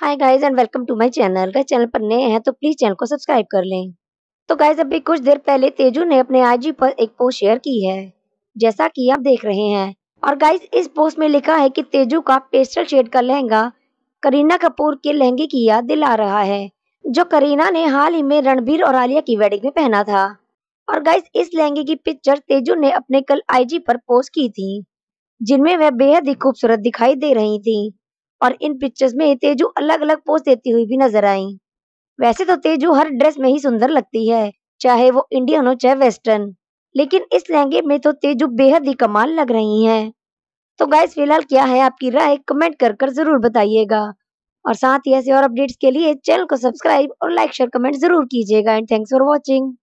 hi guys and welcome to my channel अगर channel पर नए हैं तो प्लीज चैनल को सब्सक्राइब कर लें तो गाइस अभी कुछ देर पहले तेजू ने अपने आईजी पर एक पोस्ट शेयर की है जैसा कि आप देख रहे हैं और गाइस इस पोस्ट में लिखा है कि तेजू का पेस्टल शेड का लहंगा करीना कपूर के लहंगे की याद दिला रहा है जो करीना ने हाल ही में रणबीर और आलिया की वेडिंग में पहना था और गाइस इस लहंगे की पिक्चर तेजू ने अपने कल आई पर पोस्ट की थी जिनमें वह बेहद ही खूबसूरत दिखाई दे रही थी और इन पिक्चर्स में तेजू अलग अलग पोज देती हुई भी नजर आई वैसे तो तेजू हर ड्रेस में ही सुंदर लगती है चाहे वो इंडियन हो चाहे वेस्टर्न लेकिन इस लहंगे में तो तेजू बेहद ही कमाल लग रही है तो गाइस फिलहाल क्या है आपकी राय कमेंट कर कर जरूर बताइएगा और साथ ही ऐसे और अपडेट्स के लिए चैनल को सब्सक्राइब और लाइक शेयर कमेंट जरूर कीजिएगा एंड थैंक्स फॉर वॉचिंग